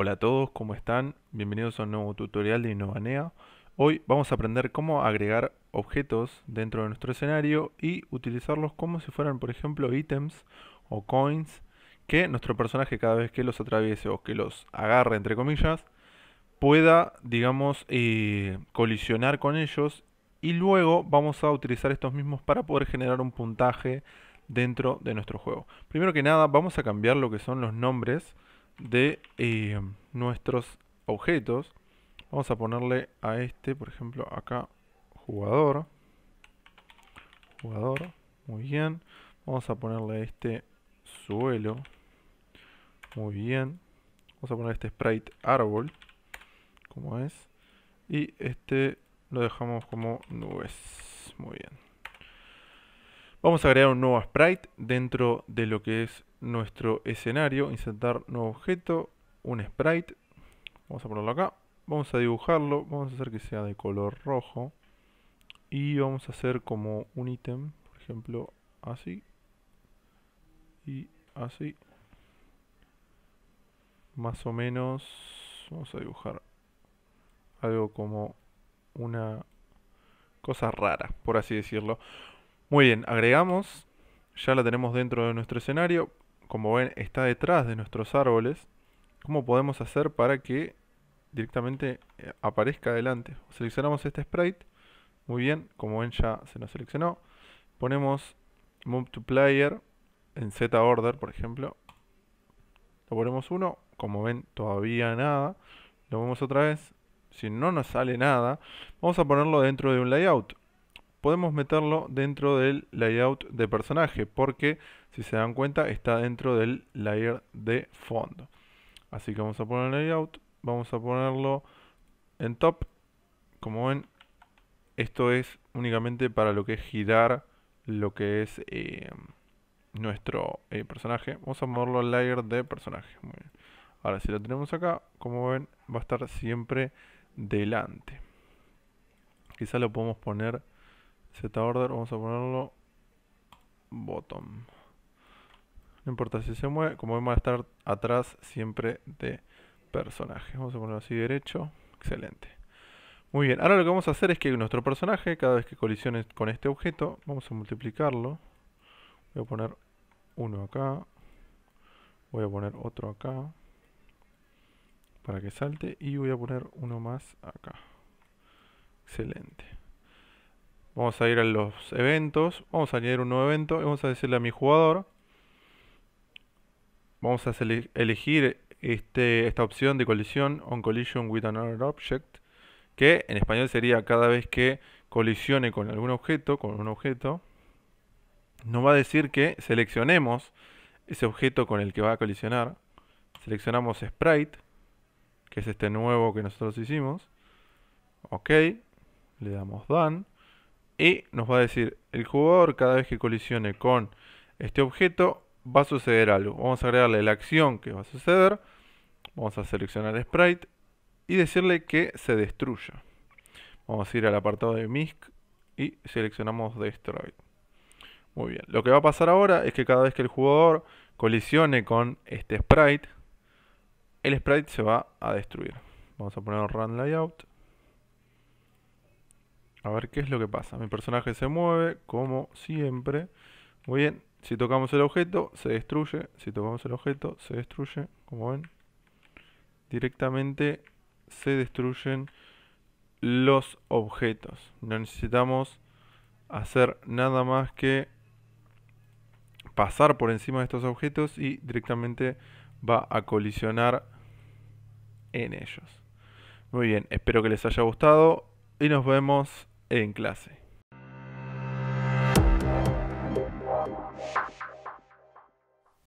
Hola a todos, ¿cómo están? Bienvenidos a un nuevo tutorial de Innovanea. Hoy vamos a aprender cómo agregar objetos dentro de nuestro escenario y utilizarlos como si fueran, por ejemplo, ítems o coins que nuestro personaje cada vez que los atraviese o que los agarre, entre comillas, pueda, digamos, eh, colisionar con ellos y luego vamos a utilizar estos mismos para poder generar un puntaje dentro de nuestro juego. Primero que nada, vamos a cambiar lo que son los nombres de eh, nuestros objetos. Vamos a ponerle a este, por ejemplo, acá jugador. Jugador, muy bien. Vamos a ponerle a este suelo. Muy bien. Vamos a poner este sprite árbol, como es. Y este lo dejamos como nubes. Muy bien. Vamos a crear un nuevo sprite dentro de lo que es nuestro escenario. Insertar nuevo objeto, un sprite. Vamos a ponerlo acá. Vamos a dibujarlo. Vamos a hacer que sea de color rojo. Y vamos a hacer como un ítem, por ejemplo, así. Y así. Más o menos, vamos a dibujar algo como una cosa rara, por así decirlo. Muy bien, agregamos. Ya la tenemos dentro de nuestro escenario. Como ven, está detrás de nuestros árboles. ¿Cómo podemos hacer para que directamente eh, aparezca adelante? Seleccionamos este sprite. Muy bien, como ven ya se nos seleccionó. Ponemos Move to Player en Z Order, por ejemplo. Lo ponemos uno. Como ven, todavía nada. Lo vemos otra vez. Si no nos sale nada, vamos a ponerlo dentro de un layout podemos meterlo dentro del layout de personaje, porque si se dan cuenta está dentro del layer de fondo. Así que vamos a poner el layout, vamos a ponerlo en top. Como ven, esto es únicamente para lo que es girar lo que es eh, nuestro eh, personaje. Vamos a moverlo al layer de personaje. Ahora si lo tenemos acá, como ven, va a estar siempre delante. Quizá lo podemos poner Z-order, vamos a ponerlo bottom. No importa si se mueve, como vemos va a estar atrás siempre de personaje. Vamos a ponerlo así derecho, excelente. Muy bien, ahora lo que vamos a hacer es que nuestro personaje, cada vez que colisione con este objeto, vamos a multiplicarlo. Voy a poner uno acá, voy a poner otro acá, para que salte, y voy a poner uno más acá. Excelente. Vamos a ir a los eventos. Vamos a añadir un nuevo evento. Y vamos a decirle a mi jugador. Vamos a elegir este, esta opción de colisión. On collision with another object. Que en español sería cada vez que colisione con algún objeto. Con un objeto. Nos va a decir que seleccionemos ese objeto con el que va a colisionar. Seleccionamos Sprite. Que es este nuevo que nosotros hicimos. Ok. Le damos Done y nos va a decir, el jugador cada vez que colisione con este objeto va a suceder algo. Vamos a agregarle la acción que va a suceder. Vamos a seleccionar Sprite y decirle que se destruya. Vamos a ir al apartado de MISC y seleccionamos Destroy. Muy bien, lo que va a pasar ahora es que cada vez que el jugador colisione con este sprite, el sprite se va a destruir. Vamos a poner Run Layout a ver qué es lo que pasa. Mi personaje se mueve, como siempre. Muy bien. Si tocamos el objeto, se destruye. Si tocamos el objeto, se destruye. Como ven. Directamente se destruyen los objetos. No necesitamos hacer nada más que pasar por encima de estos objetos y directamente va a colisionar en ellos. Muy bien, espero que les haya gustado y nos vemos en clase.